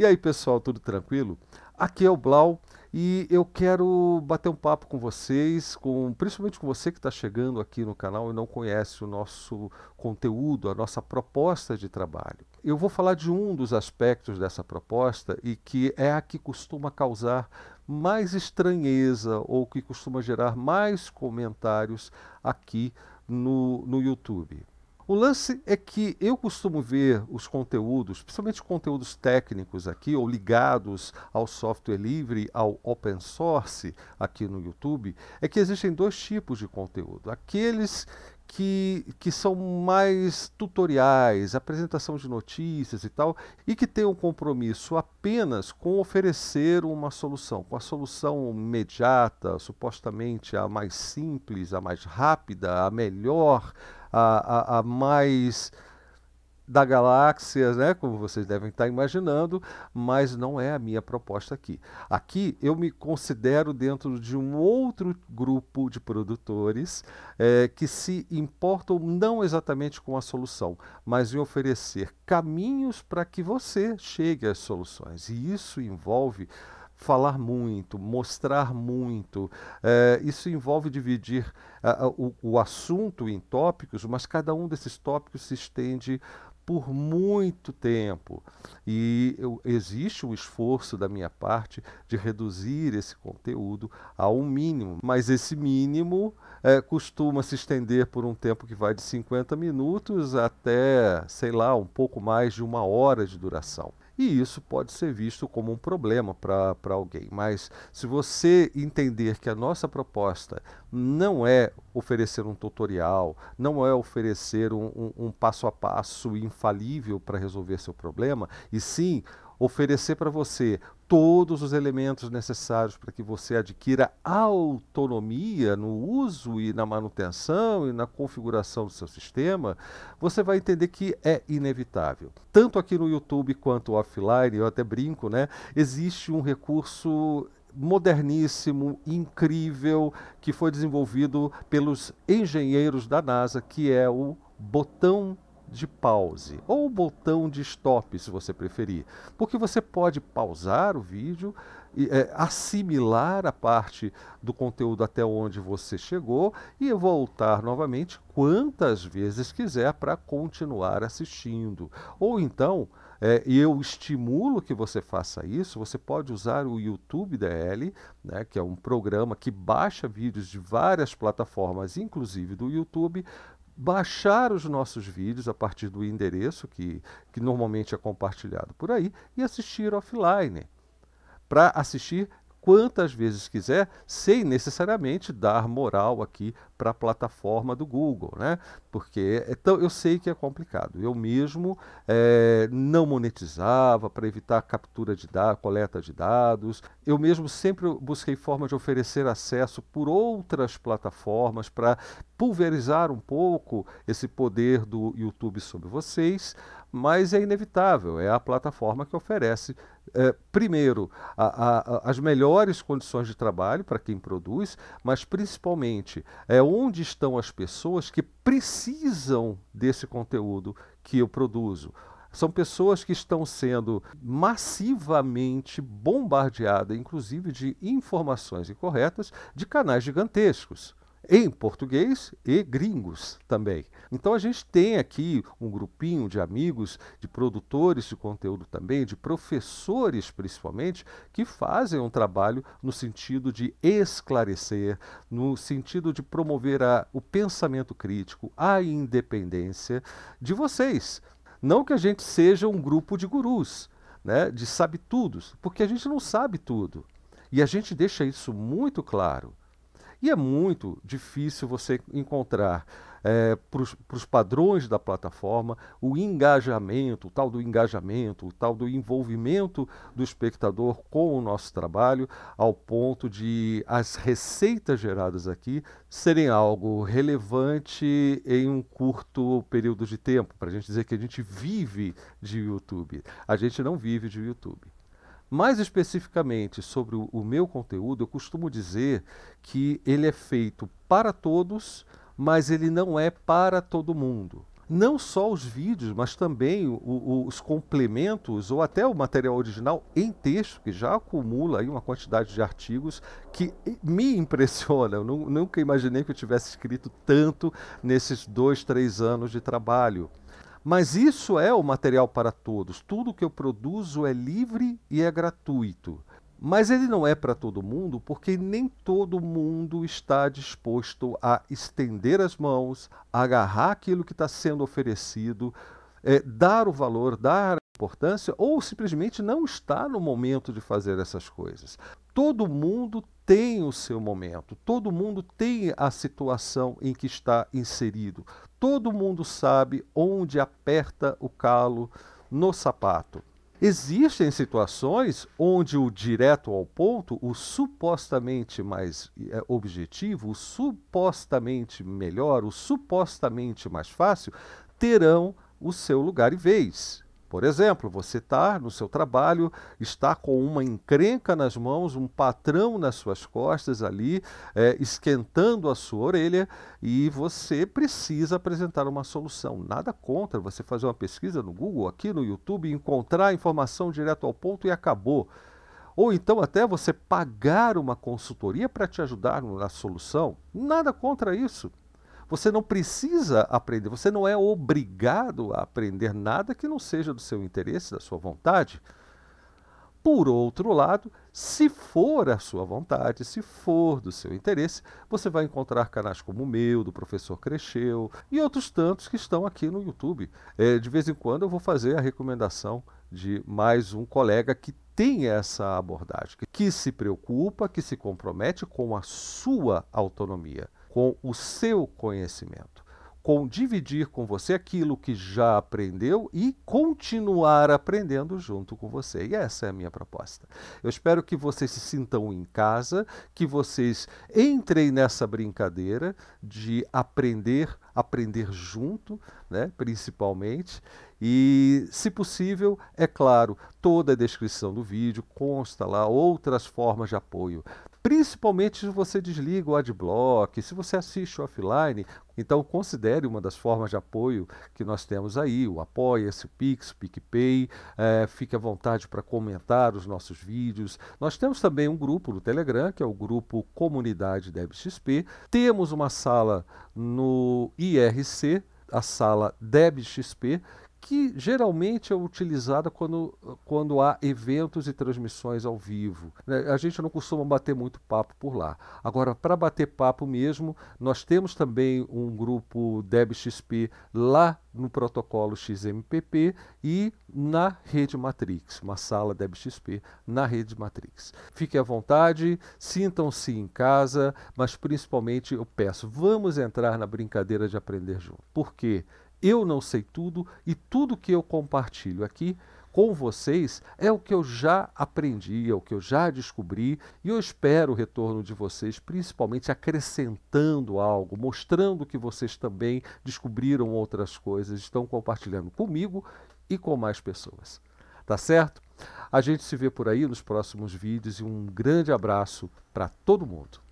E aí, pessoal, tudo tranquilo? Aqui é o Blau e eu quero bater um papo com vocês, com, principalmente com você que está chegando aqui no canal e não conhece o nosso conteúdo, a nossa proposta de trabalho. Eu vou falar de um dos aspectos dessa proposta e que é a que costuma causar mais estranheza ou que costuma gerar mais comentários aqui no, no YouTube o lance é que eu costumo ver os conteúdos, principalmente conteúdos técnicos aqui, ou ligados ao software livre, ao open source aqui no YouTube, é que existem dois tipos de conteúdo. Aqueles que, que, são mais tutoriais, apresentação de notícias e tal, e que tem um compromisso apenas com oferecer uma solução, com a solução imediata, supostamente a mais simples, a mais rápida, a melhor, a, a, a mais da galáxia, né, como vocês devem estar imaginando, mas não é a minha proposta aqui. Aqui eu me considero dentro de um outro grupo de produtores é, que se importam não exatamente com a solução, mas em oferecer caminhos para que você chegue às soluções. E isso envolve falar muito, mostrar muito. É, isso envolve dividir o, o assunto em tópicos, mas cada um desses tópicos se estende por muito tempo. E eu, existe o esforço da minha parte de reduzir esse conteúdo a um mínimo, mas esse mínimo é, costuma se estender por um tempo que vai de 50 minutos até, sei lá, um pouco mais de uma hora de duração e isso pode ser visto como um problema para alguém. Mas se você entender que a nossa proposta não é oferecer um tutorial, não é oferecer um, um, um passo a passo infalível para resolver seu problema, e sim oferecer para você todos os elementos necessários para que você adquira autonomia no uso e na manutenção e na configuração do seu sistema, você vai entender que é inevitável. Tanto aqui no YouTube quanto offline, eu até brinco, né? Existe um recurso moderníssimo, incrível, que foi desenvolvido pelos engenheiros da NASA, que é o botão de pause ou botão de stop, se você preferir, porque você pode pausar o vídeo e é, assimilar a parte do conteúdo até onde você chegou e voltar novamente quantas vezes quiser para continuar assistindo. Ou então é, eu estimulo que você faça isso. Você pode usar o YouTube DL, né, que é um programa que baixa vídeos de várias plataformas, inclusive do YouTube, baixar os nossos vídeos a partir do endereço que, que normalmente é compartilhado por aí e assistir offline. Para assistir quantas vezes quiser, sem necessariamente dar moral aqui para a plataforma do Google, né? Porque então eu sei que é complicado. Eu mesmo é, não monetizava para evitar captura de dados, coleta de dados. Eu mesmo sempre busquei forma de oferecer acesso por outras plataformas para pulverizar um pouco esse poder do YouTube sobre vocês mas é inevitável, é a plataforma que oferece, é, primeiro, a, a, as melhores condições de trabalho para quem produz, mas principalmente é onde estão as pessoas que precisam desse conteúdo que eu produzo. São pessoas que estão sendo massivamente bombardeadas, inclusive de informações incorretas, de canais gigantescos em português e gringos também. Então a gente tem aqui um grupinho de amigos, de produtores de conteúdo também, de professores principalmente, que fazem um trabalho no sentido de esclarecer, no sentido de promover a, o pensamento crítico, a independência de vocês. Não que a gente seja um grupo de gurus, né, de sabe-tudos, porque a gente não sabe tudo. E a gente deixa isso muito claro. E é muito difícil você encontrar é, eh, para os padrões da plataforma o engajamento, o tal do engajamento, o tal do envolvimento do espectador com o nosso trabalho, ao ponto de as receitas geradas aqui serem algo relevante em um curto período de tempo, para a gente dizer que a gente vive de YouTube. A gente não vive de YouTube. Mais especificamente sobre o, meu conteúdo, eu costumo dizer que ele é feito para todos, mas ele não é para todo mundo. Não só os vídeos, mas também o, o, os complementos ou até o material original em texto, que já acumula aí uma quantidade de artigos que me impressiona. Eu nunca imaginei que eu tivesse escrito tanto nesses dois, três anos de trabalho. Mas isso é o material para todos. Tudo que eu produzo é livre e é gratuito. Mas ele não é para todo mundo, porque nem todo mundo está disposto a estender as mãos, agarrar aquilo que está sendo oferecido, é, dar o valor, dar a importância, ou simplesmente não está no momento de fazer essas coisas. Todo mundo tem o seu momento, todo mundo tem a situação em que está inserido, todo mundo sabe onde aperta o calo no sapato. Existem situações onde o direto ao ponto, o supostamente mais é, objetivo, o supostamente melhor, o supostamente mais fácil, terão o seu lugar e vez. Por exemplo, você está no seu trabalho, está com uma encrenca nas mãos, um patrão nas suas costas ali, é, esquentando a sua orelha, e você precisa apresentar uma solução. Nada contra você fazer uma pesquisa no Google, aqui no YouTube, encontrar a informação direto ao ponto e acabou. Ou então até você pagar uma consultoria para te ajudar na solução. Nada contra isso. Você não precisa aprender, você não é obrigado a aprender nada que não seja do seu interesse, da sua vontade. Por outro lado, se for a sua vontade, se for do seu interesse, você vai encontrar canais como o meu, do professor Cresceu e outros tantos que estão aqui no YouTube. É, de vez em quando eu vou fazer a recomendação de mais um colega que tem essa abordagem, que se preocupa, que se compromete com a sua autonomia com o seu conhecimento, com dividir com você aquilo que já aprendeu e continuar aprendendo junto com você. E essa é a minha proposta. Eu espero que vocês se sintam em casa, que vocês entrem nessa brincadeira de aprender, aprender junto, né, principalmente, e, se possível, é claro, toda a descrição do vídeo consta lá outras formas de apoio principalmente se você desliga o adblock, se você assiste offline, então considere uma das formas de apoio que nós temos aí, o Apoia-se, o Pix, o PicPay, é, fique à vontade para comentar os nossos vídeos. Nós temos também um grupo no Telegram, que é o grupo Comunidade DebXP, temos uma sala no IRC, a sala DebXP, que geralmente é utilizada quando, quando há eventos e transmissões ao vivo. Né? A gente não costuma bater muito papo por lá. Agora, para bater papo mesmo, nós temos também um grupo DebXP lá no protocolo XMPP e na rede Matrix, uma sala DebXP na rede Matrix. Fiquem à vontade, sintam-se em casa, mas principalmente eu peço, vamos entrar na brincadeira de aprender junto. Por quê? eu não sei tudo e tudo que eu compartilho aqui com vocês é o que eu já aprendi, é o que eu já descobri e eu espero o retorno de vocês, principalmente acrescentando algo, mostrando que vocês também descobriram outras coisas, estão compartilhando comigo e com mais pessoas. Tá certo? A gente se vê por aí nos próximos vídeos e um grande abraço para todo mundo.